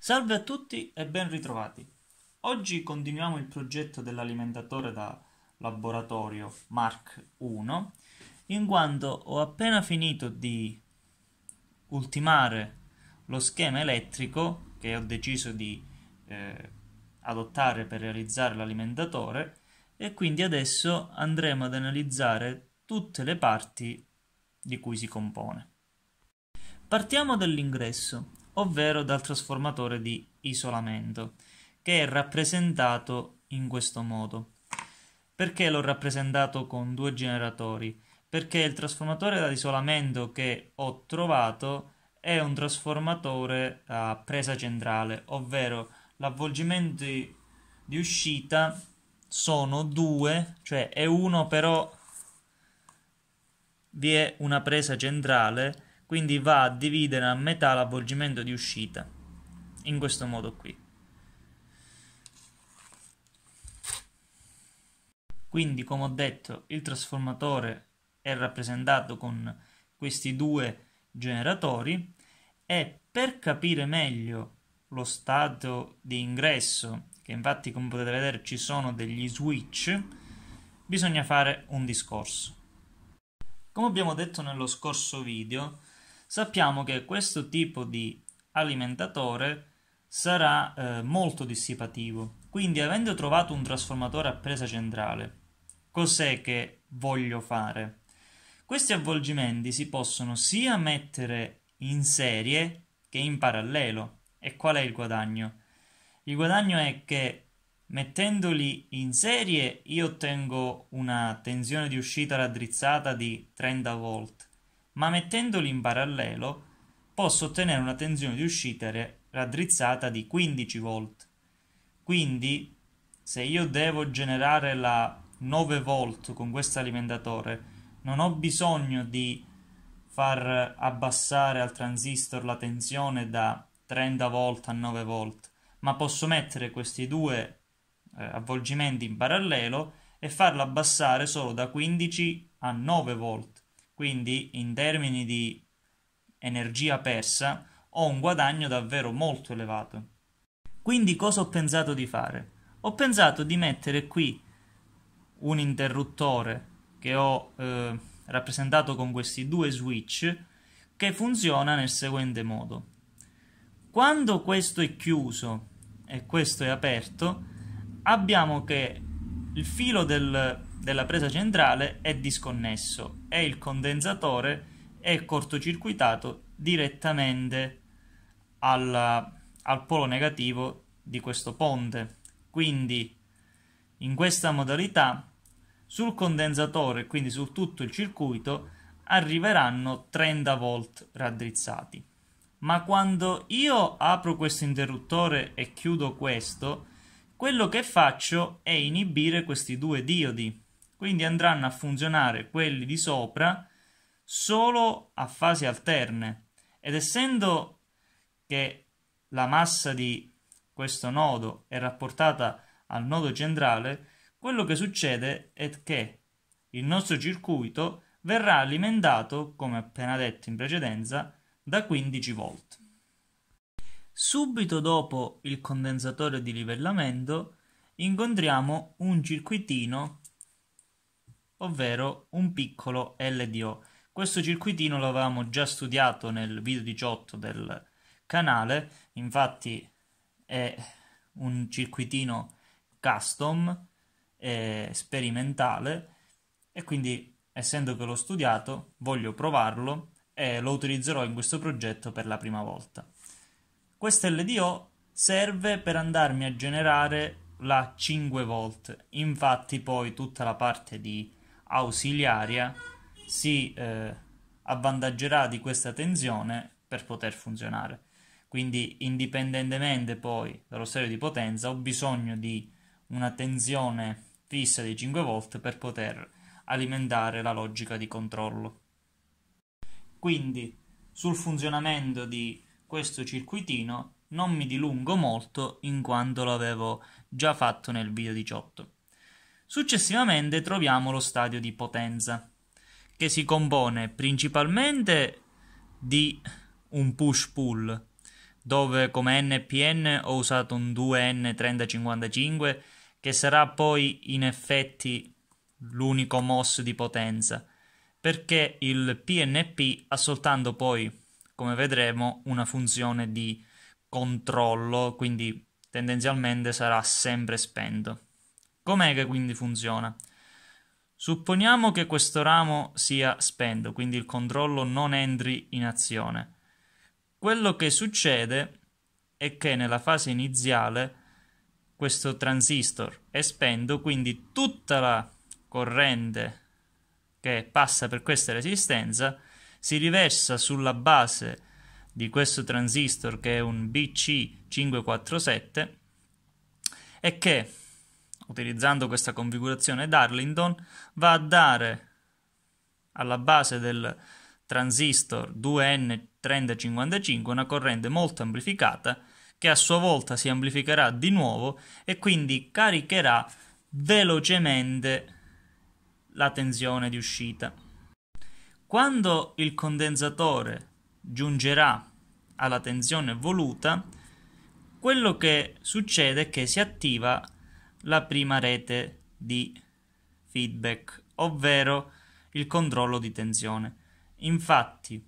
Salve a tutti e ben ritrovati. Oggi continuiamo il progetto dell'alimentatore da laboratorio Mark 1, in quanto ho appena finito di ultimare lo schema elettrico che ho deciso di eh, adottare per realizzare l'alimentatore e quindi adesso andremo ad analizzare tutte le parti di cui si compone. Partiamo dall'ingresso ovvero dal trasformatore di isolamento, che è rappresentato in questo modo. Perché l'ho rappresentato con due generatori? Perché il trasformatore ad isolamento che ho trovato è un trasformatore a presa centrale, ovvero l'avvolgimento di uscita sono due, cioè è uno però vi è una presa centrale quindi va a dividere a metà l'avvolgimento di uscita in questo modo qui quindi come ho detto il trasformatore è rappresentato con questi due generatori e per capire meglio lo stato di ingresso che infatti come potete vedere ci sono degli switch bisogna fare un discorso come abbiamo detto nello scorso video sappiamo che questo tipo di alimentatore sarà eh, molto dissipativo. Quindi avendo trovato un trasformatore a presa centrale, cos'è che voglio fare? Questi avvolgimenti si possono sia mettere in serie che in parallelo. E qual è il guadagno? Il guadagno è che mettendoli in serie io ottengo una tensione di uscita raddrizzata di 30 volt ma mettendoli in parallelo posso ottenere una tensione di uscita raddrizzata di 15 volt. Quindi se io devo generare la 9 volt con questo alimentatore, non ho bisogno di far abbassare al transistor la tensione da 30 volt a 9 volt, ma posso mettere questi due eh, avvolgimenti in parallelo e farlo abbassare solo da 15 a 9 volt quindi in termini di energia persa ho un guadagno davvero molto elevato. Quindi cosa ho pensato di fare? Ho pensato di mettere qui un interruttore che ho eh, rappresentato con questi due switch che funziona nel seguente modo. Quando questo è chiuso e questo è aperto, abbiamo che il filo del della presa centrale è disconnesso e il condensatore è cortocircuitato direttamente alla, al polo negativo di questo ponte. Quindi in questa modalità sul condensatore, quindi su tutto il circuito, arriveranno 30 volt raddrizzati. Ma quando io apro questo interruttore e chiudo questo, quello che faccio è inibire questi due diodi quindi andranno a funzionare quelli di sopra solo a fasi alterne. Ed essendo che la massa di questo nodo è rapportata al nodo centrale, quello che succede è che il nostro circuito verrà alimentato, come appena detto in precedenza, da 15 volt. Subito dopo il condensatore di livellamento incontriamo un circuitino ovvero un piccolo LDO. Questo circuitino l'avevamo già studiato nel video 18 del canale, infatti è un circuitino custom eh, sperimentale e quindi essendo che l'ho studiato voglio provarlo e lo utilizzerò in questo progetto per la prima volta. Questo LDO serve per andarmi a generare la 5 volt, infatti poi tutta la parte di ausiliaria si eh, avvantaggerà di questa tensione per poter funzionare. Quindi indipendentemente poi dallo stereo di potenza ho bisogno di una tensione fissa di 5 volt per poter alimentare la logica di controllo. Quindi sul funzionamento di questo circuitino non mi dilungo molto in quanto l'avevo già fatto nel video 18. Successivamente troviamo lo stadio di potenza, che si compone principalmente di un push-pull, dove come NPN ho usato un 2N3055 che sarà poi in effetti l'unico MOS di potenza, perché il PNP ha soltanto poi, come vedremo, una funzione di controllo, quindi tendenzialmente sarà sempre spento. Com'è che quindi funziona? Supponiamo che questo ramo sia spento, quindi il controllo non entri in azione. Quello che succede è che nella fase iniziale questo transistor è spento, quindi tutta la corrente che passa per questa resistenza si riversa sulla base di questo transistor che è un BC547 e che utilizzando questa configurazione d'Arlington, va a dare alla base del transistor 2N3055 una corrente molto amplificata che a sua volta si amplificherà di nuovo e quindi caricherà velocemente la tensione di uscita. Quando il condensatore giungerà alla tensione voluta, quello che succede è che si attiva la prima rete di feedback, ovvero il controllo di tensione. Infatti,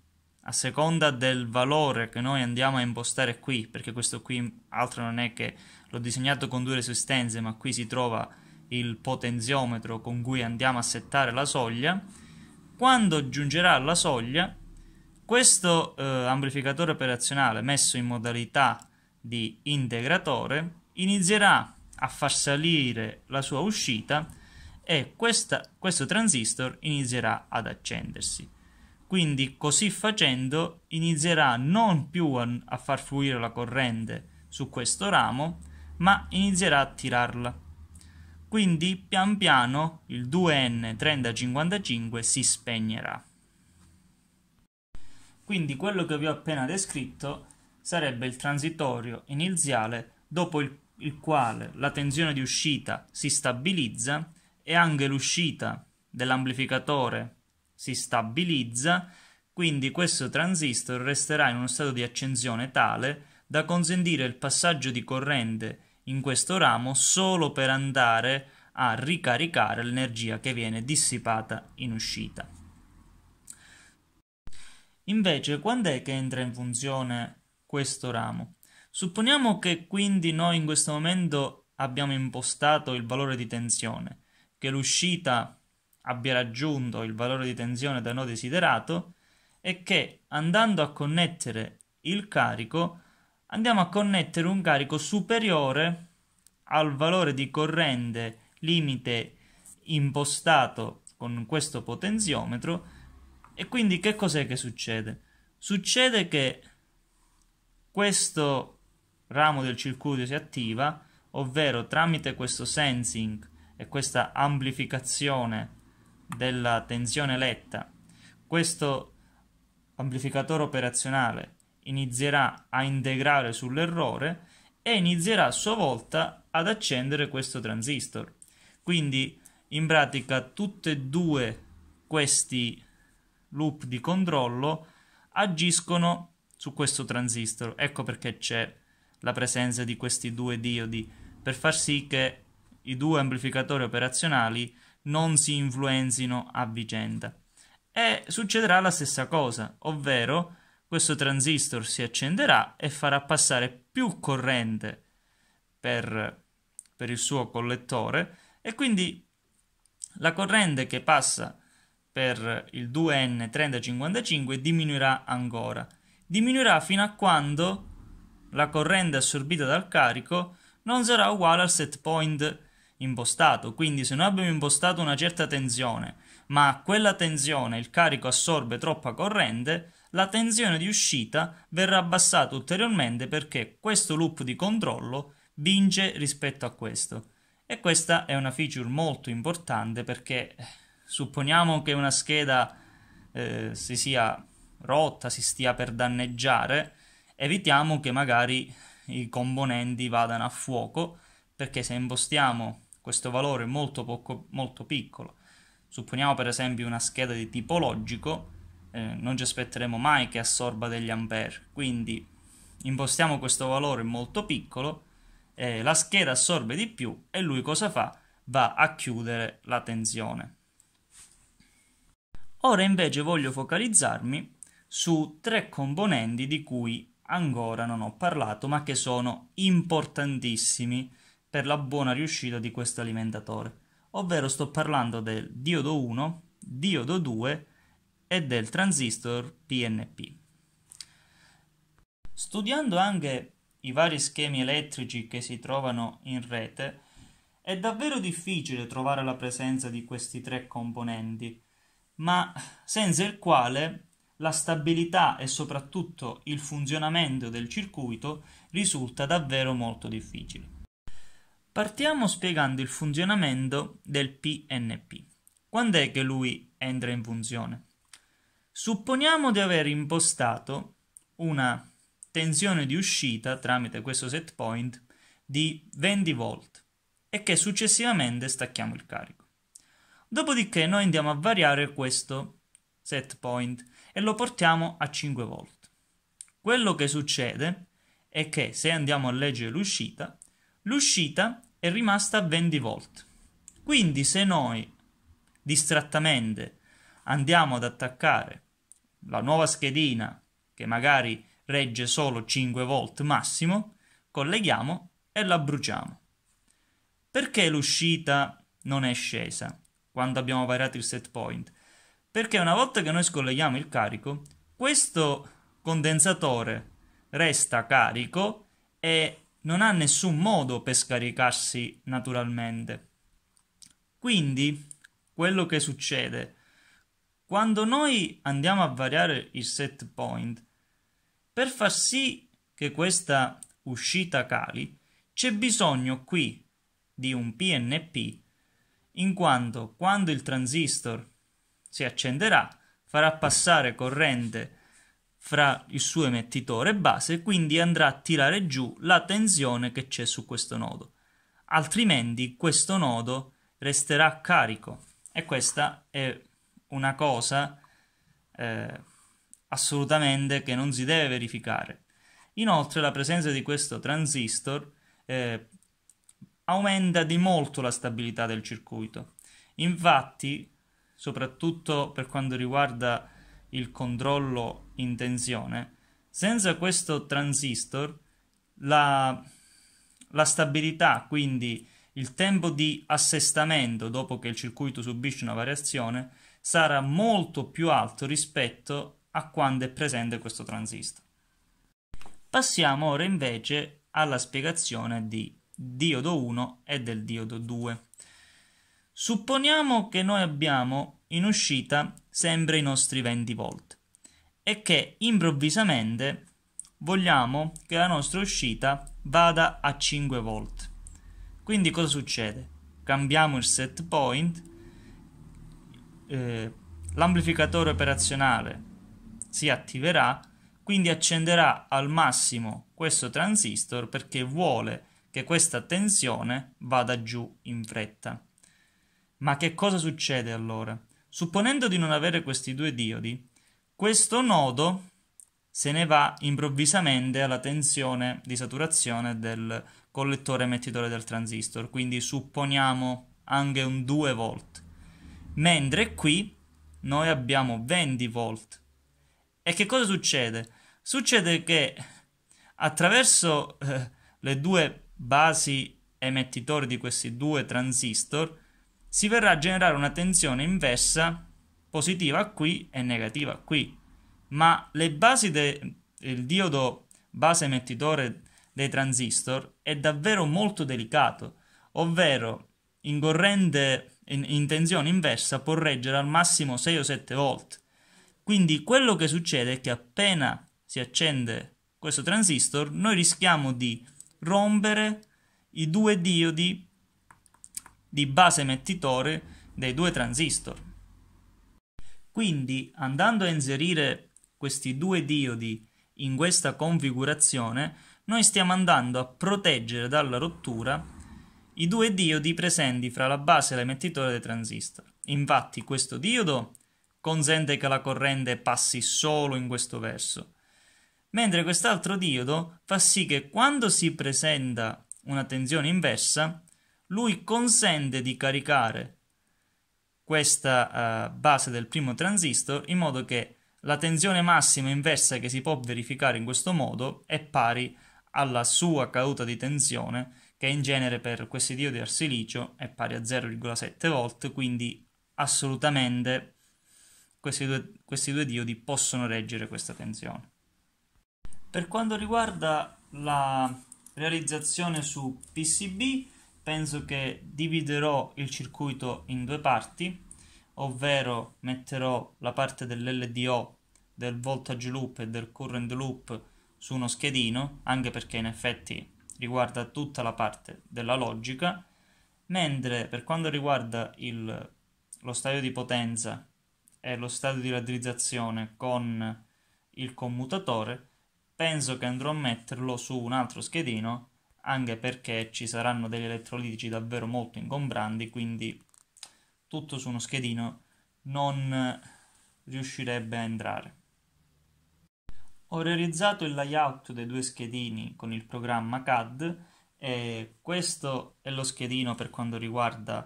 a seconda del valore che noi andiamo a impostare qui, perché questo qui altro non è che l'ho disegnato con due resistenze, ma qui si trova il potenziometro con cui andiamo a settare la soglia, quando giungerà alla soglia, questo eh, amplificatore operazionale messo in modalità di integratore inizierà a far salire la sua uscita e questa, questo transistor inizierà ad accendersi. Quindi così facendo inizierà non più a, a far fluire la corrente su questo ramo, ma inizierà a tirarla. Quindi pian piano il 2N3055 si spegnerà. Quindi quello che vi ho appena descritto sarebbe il transitorio iniziale dopo il il quale la tensione di uscita si stabilizza e anche l'uscita dell'amplificatore si stabilizza, quindi questo transistor resterà in uno stato di accensione tale da consentire il passaggio di corrente in questo ramo solo per andare a ricaricare l'energia che viene dissipata in uscita. Invece, quando è che entra in funzione questo ramo? Supponiamo che quindi noi in questo momento abbiamo impostato il valore di tensione, che l'uscita abbia raggiunto il valore di tensione da noi desiderato e che andando a connettere il carico andiamo a connettere un carico superiore al valore di corrente limite impostato con questo potenziometro e quindi che cos'è che succede? Succede che questo ramo del circuito si attiva, ovvero tramite questo sensing e questa amplificazione della tensione letta, questo amplificatore operazionale inizierà a integrare sull'errore e inizierà a sua volta ad accendere questo transistor. Quindi in pratica tutti e due questi loop di controllo agiscono su questo transistor. Ecco perché c'è la presenza di questi due diodi per far sì che i due amplificatori operazionali non si influenzino a vicenda. E succederà la stessa cosa, ovvero questo transistor si accenderà e farà passare più corrente per, per il suo collettore e quindi la corrente che passa per il 2N3055 diminuirà ancora. Diminuirà fino a quando la corrente assorbita dal carico non sarà uguale al set point impostato, quindi se noi abbiamo impostato una certa tensione, ma a quella tensione il carico assorbe troppa corrente, la tensione di uscita verrà abbassata ulteriormente perché questo loop di controllo vince rispetto a questo. E questa è una feature molto importante perché eh, supponiamo che una scheda eh, si sia rotta, si stia per danneggiare, evitiamo che magari i componenti vadano a fuoco perché se impostiamo questo valore molto, poco, molto piccolo, supponiamo per esempio una scheda di tipo logico, eh, non ci aspetteremo mai che assorba degli ampere, quindi impostiamo questo valore molto piccolo, eh, la scheda assorbe di più e lui cosa fa? Va a chiudere la tensione. Ora invece voglio focalizzarmi su tre componenti di cui ancora non ho parlato, ma che sono importantissimi per la buona riuscita di questo alimentatore. Ovvero sto parlando del diodo 1, diodo 2 e del transistor PNP. Studiando anche i vari schemi elettrici che si trovano in rete, è davvero difficile trovare la presenza di questi tre componenti, ma senza il quale la stabilità e soprattutto il funzionamento del circuito risulta davvero molto difficile. Partiamo spiegando il funzionamento del PNP. Quando è che lui entra in funzione? Supponiamo di aver impostato una tensione di uscita tramite questo set point di 20 volt e che successivamente stacchiamo il carico. Dopodiché noi andiamo a variare questo set point e lo portiamo a 5 volt. Quello che succede è che se andiamo a leggere l'uscita, l'uscita è rimasta a 20 volt. Quindi se noi distrattamente andiamo ad attaccare la nuova schedina che magari regge solo 5 volt massimo, colleghiamo e la bruciamo. Perché l'uscita non è scesa quando abbiamo variato il set point? Perché una volta che noi scolleghiamo il carico, questo condensatore resta carico e non ha nessun modo per scaricarsi naturalmente. Quindi, quello che succede, quando noi andiamo a variare il set point, per far sì che questa uscita cali, c'è bisogno qui di un PNP, in quanto quando il transistor si accenderà, farà passare corrente fra il suo emettitore base e quindi andrà a tirare giù la tensione che c'è su questo nodo. Altrimenti questo nodo resterà carico e questa è una cosa eh, assolutamente che non si deve verificare. Inoltre la presenza di questo transistor eh, aumenta di molto la stabilità del circuito. Infatti soprattutto per quanto riguarda il controllo in tensione, senza questo transistor la, la stabilità, quindi il tempo di assestamento dopo che il circuito subisce una variazione, sarà molto più alto rispetto a quando è presente questo transistor. Passiamo ora invece alla spiegazione di diodo 1 e del diodo 2. Supponiamo che noi abbiamo in uscita sempre i nostri 20 volt e che improvvisamente vogliamo che la nostra uscita vada a 5 volt. Quindi cosa succede? Cambiamo il set point, eh, l'amplificatore operazionale si attiverà, quindi accenderà al massimo questo transistor perché vuole che questa tensione vada giù in fretta. Ma che cosa succede allora? Supponendo di non avere questi due diodi, questo nodo se ne va improvvisamente alla tensione di saturazione del collettore emettitore del transistor, quindi supponiamo anche un 2 volt. Mentre qui noi abbiamo 20 volt. E che cosa succede? Succede che attraverso eh, le due basi emettitori di questi due transistor si verrà a generare una tensione inversa positiva qui e negativa qui. Ma le basi del diodo base emettitore dei transistor è davvero molto delicato, ovvero in corrente in, in tensione inversa può reggere al massimo 6 o 7 volt. Quindi quello che succede è che appena si accende questo transistor noi rischiamo di rompere i due diodi di base emettitore dei due transistor. Quindi andando a inserire questi due diodi in questa configurazione noi stiamo andando a proteggere dalla rottura i due diodi presenti fra la base e l'emettitore dei transistor. Infatti questo diodo consente che la corrente passi solo in questo verso, mentre quest'altro diodo fa sì che quando si presenta una tensione inversa lui consente di caricare questa uh, base del primo transistor in modo che la tensione massima inversa che si può verificare in questo modo è pari alla sua caduta di tensione che in genere per questi diodi al silicio è pari a 0,7 volt quindi assolutamente questi due, questi due diodi possono reggere questa tensione. Per quanto riguarda la realizzazione su PCB penso che dividerò il circuito in due parti, ovvero metterò la parte dell'LDO del voltage loop e del current loop su uno schedino, anche perché in effetti riguarda tutta la parte della logica, mentre per quanto riguarda il, lo stadio di potenza e lo stadio di raddrizzazione con il commutatore, penso che andrò a metterlo su un altro schedino anche perché ci saranno degli elettrolitici davvero molto ingombranti, quindi tutto su uno schedino non riuscirebbe a entrare. Ho realizzato il layout dei due schedini con il programma CAD e questo è lo schedino per quanto riguarda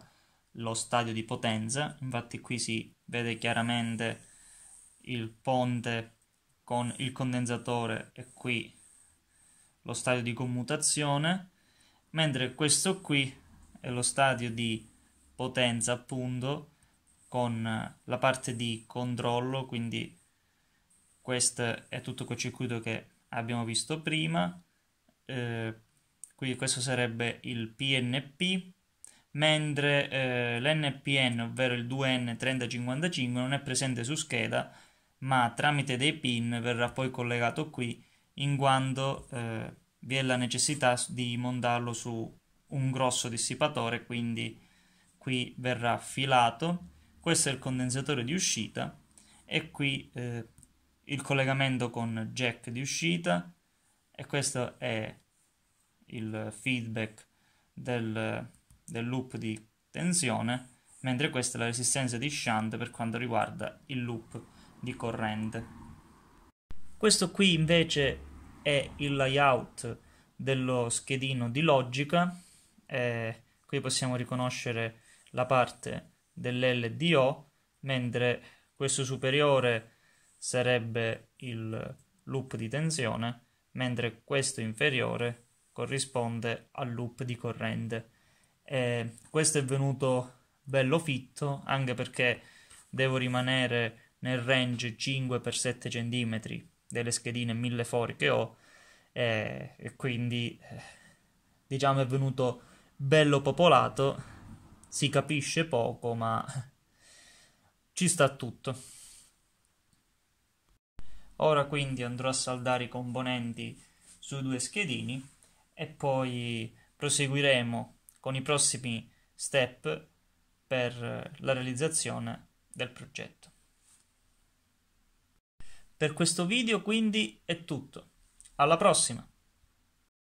lo stadio di Potenza, infatti qui si vede chiaramente il ponte con il condensatore e qui lo stadio di commutazione, mentre questo qui è lo stadio di potenza appunto con eh, la parte di controllo, quindi questo è tutto quel circuito che abbiamo visto prima, eh, quindi questo sarebbe il PNP, mentre eh, l'NPN, ovvero il 2N3055, non è presente su scheda, ma tramite dei pin verrà poi collegato qui in quanto eh, vi è la necessità di montarlo su un grosso dissipatore, quindi qui verrà filato, questo è il condensatore di uscita e qui eh, il collegamento con jack di uscita e questo è il feedback del, del loop di tensione, mentre questa è la resistenza di shunt per quanto riguarda il loop di corrente. Questo qui invece è il layout dello schedino di logica. Eh, qui possiamo riconoscere la parte dell'LDO, mentre questo superiore sarebbe il loop di tensione, mentre questo inferiore corrisponde al loop di corrente. Eh, questo è venuto bello fitto anche perché devo rimanere nel range 5 x 7 cm delle schedine mille fori che ho eh, e quindi eh, diciamo è venuto bello popolato, si capisce poco ma ci sta tutto. Ora quindi andrò a saldare i componenti su due schedini e poi proseguiremo con i prossimi step per la realizzazione del progetto. Per questo video quindi è tutto. Alla prossima!